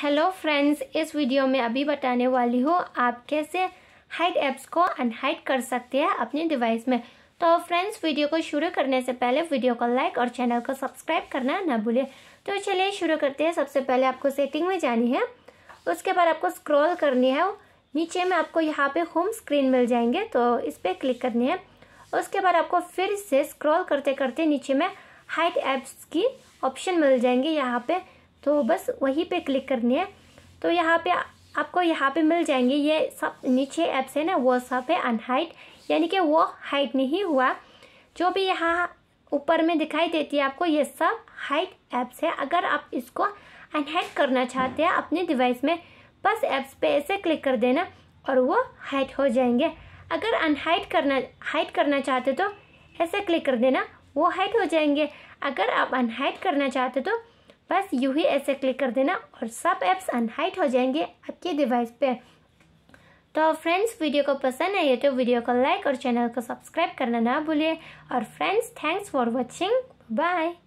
hello friends इस video में अभी बताने वाली हूँ आप कैसे हाइड ऐप्स को अनहाइड कर सकते हैं अपने डिवाइस में तो फ्रेंड्स वीडियो को शुरू करने से पहले वीडियो को लाइक और चैनल को सब्सक्राइब करना ना भूलें तो चलिए शुरू करते हैं सबसे पहले आपको सेटिंग में जानी है उसके बाद आपको स्क्रॉल करनी है नीचे में आपको यहाँ पर होम स्क्रीन मिल जाएंगे तो इस पर क्लिक करनी है उसके बाद आपको फिर से स्क्रॉल करते करते नीचे में हाइड ऐप्स की ऑप्शन मिल जाएंगे यहाँ पर तो बस वहीं पे क्लिक करनी है तो यहाँ पे आपको यहाँ पे मिल जाएंगे ये सब नीचे ऐप्स है ना वो सब है अनहाइट यानी कि वो हाइट नहीं हुआ जो भी यहाँ ऊपर में दिखाई देती है आपको ये सब हाइट ऐप्स है अगर आप इसको अनहाइट करना चाहते हैं अपने डिवाइस में बस ऐप्स पे ऐसे क्लिक कर देना और वो हाइट हो जाएंगे अगर अनहाइट करना हाइट करना चाहते तो ऐसे क्लिक कर देना वो हाइट हो जाएंगे अगर आप अनहाइट करना चाहते तो बस यू ही ऐसे क्लिक कर देना और सब एप्स अनहाइट हो जाएंगे आपके डिवाइस पे तो फ्रेंड्स वीडियो को पसंद है तो वीडियो को लाइक और चैनल को सब्सक्राइब करना ना भूलिए और friends thanks for watching bye